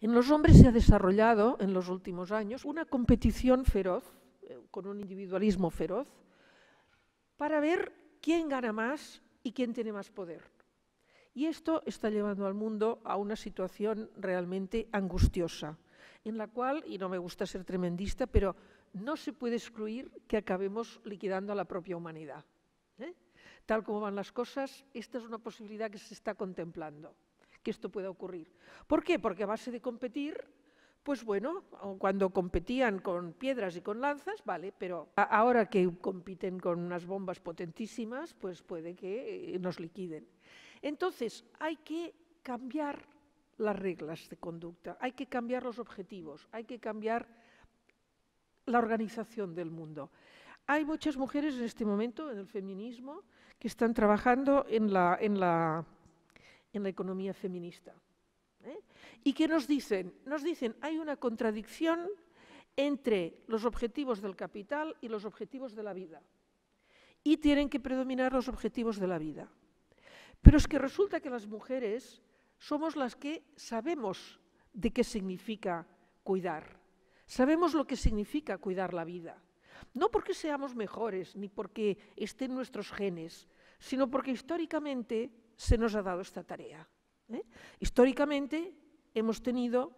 En los hombres se ha desarrollado en los últimos años una competición feroz, eh, con un individualismo feroz, para ver quién gana más y quién tiene más poder. Y esto está llevando al mundo a una situación realmente angustiosa, en la cual, y no me gusta ser tremendista, pero no se puede excluir que acabemos liquidando a la propia humanidad. ¿eh? Tal como van las cosas, esta es una posibilidad que se está contemplando que esto pueda ocurrir. ¿Por qué? Porque a base de competir, pues bueno, cuando competían con piedras y con lanzas, vale, pero ahora que compiten con unas bombas potentísimas, pues puede que eh, nos liquiden. Entonces, hay que cambiar las reglas de conducta, hay que cambiar los objetivos, hay que cambiar la organización del mundo. Hay muchas mujeres en este momento en el feminismo que están trabajando en la, en la en la economía feminista. ¿eh? ¿Y que nos dicen? Nos dicen, hay una contradicción entre los objetivos del capital y los objetivos de la vida. Y tienen que predominar los objetivos de la vida. Pero es que resulta que las mujeres somos las que sabemos de qué significa cuidar. Sabemos lo que significa cuidar la vida. No porque seamos mejores, ni porque estén nuestros genes, sino porque históricamente se nos ha dado esta tarea. ¿eh? Históricamente hemos tenido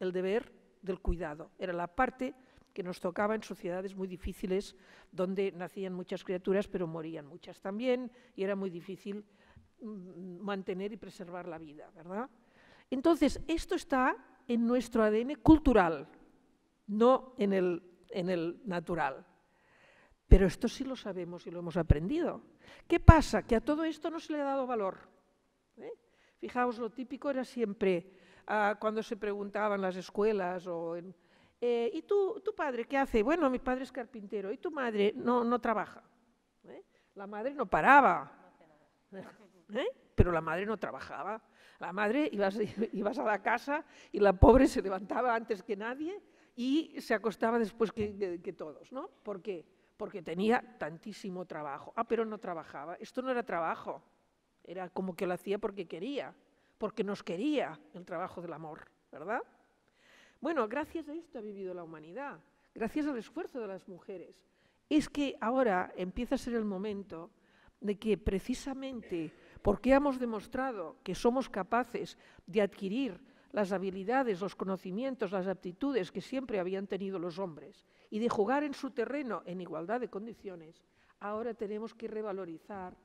el deber del cuidado. Era la parte que nos tocaba en sociedades muy difíciles donde nacían muchas criaturas pero morían muchas también y era muy difícil mm, mantener y preservar la vida, ¿verdad? Entonces, esto está en nuestro ADN cultural, no en el natural. Pero esto sí lo sabemos y lo hemos aprendido. ¿Qué pasa? Que a todo esto no se le ha dado valor. ¿eh? Fijaos, lo típico era siempre ah, cuando se preguntaban las escuelas o eh, ¿y tú, tu padre qué hace? Bueno, mi padre es carpintero. ¿Y tu madre? No, no trabaja. ¿eh? La madre no paraba. Pero la madre no trabajaba. La madre ibas, a la casa y la pobre se levantaba antes que nadie y se acostaba después que, que todos, ¿no? ¿Por qué? porque tenía tantísimo trabajo. Ah, pero no trabajaba. Esto no era trabajo. Era como que lo hacía porque quería, porque nos quería el trabajo del amor, ¿verdad? Bueno, gracias a esto ha vivido la humanidad, gracias al esfuerzo de las mujeres. Es que ahora empieza a ser el momento de que precisamente porque hemos demostrado que somos capaces de adquirir las habilidades, los conocimientos, las aptitudes que siempre habían tenido los hombres y de jugar en su terreno en igualdad de condiciones, ahora tenemos que revalorizar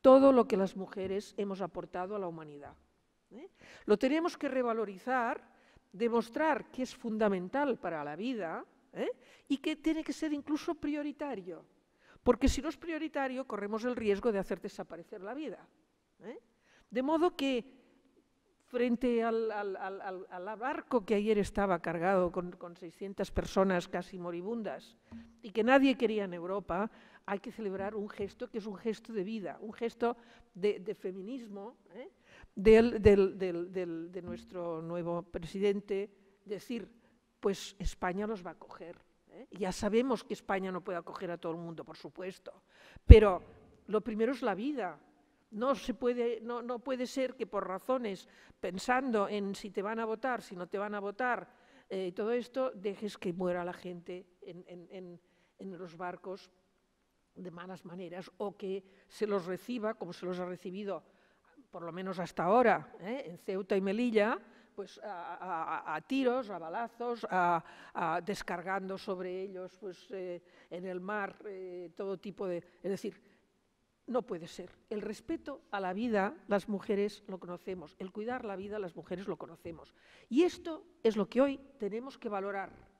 todo lo que las mujeres hemos aportado a la humanidad. ¿eh? Lo tenemos que revalorizar, demostrar que es fundamental para la vida ¿eh? y que tiene que ser incluso prioritario, porque si no es prioritario corremos el riesgo de hacer desaparecer la vida. ¿eh? De modo que frente al, al, barco que ayer estaba cargado con, 600 personas casi moribundas y que nadie quería en Europa, hay que celebrar un gesto que es un gesto de vida, un gesto de, feminismo ¿eh? del, de nuestro nuevo presidente, decir, pues España los va a coger. ¿eh? Ya sabemos que España no puede acoger a todo el mundo, por supuesto, pero lo primero es la vida, no, se puede, no, puede ser que por razones, pensando en si te van a votar, si no te van a votar, eh, todo esto, dejes que muera la gente en, los barcos de malas maneras o que se los reciba, como se los ha recibido por lo menos hasta ahora, eh, en Ceuta y Melilla, pues a, tiros, a balazos, a, descargando sobre ellos pues, eh, en el mar todo tipo de... Es decir, no puede ser. El respeto a la vida, las mujeres lo conocemos. El cuidar la vida, las mujeres lo conocemos. Y esto es lo que hoy tenemos que valorar.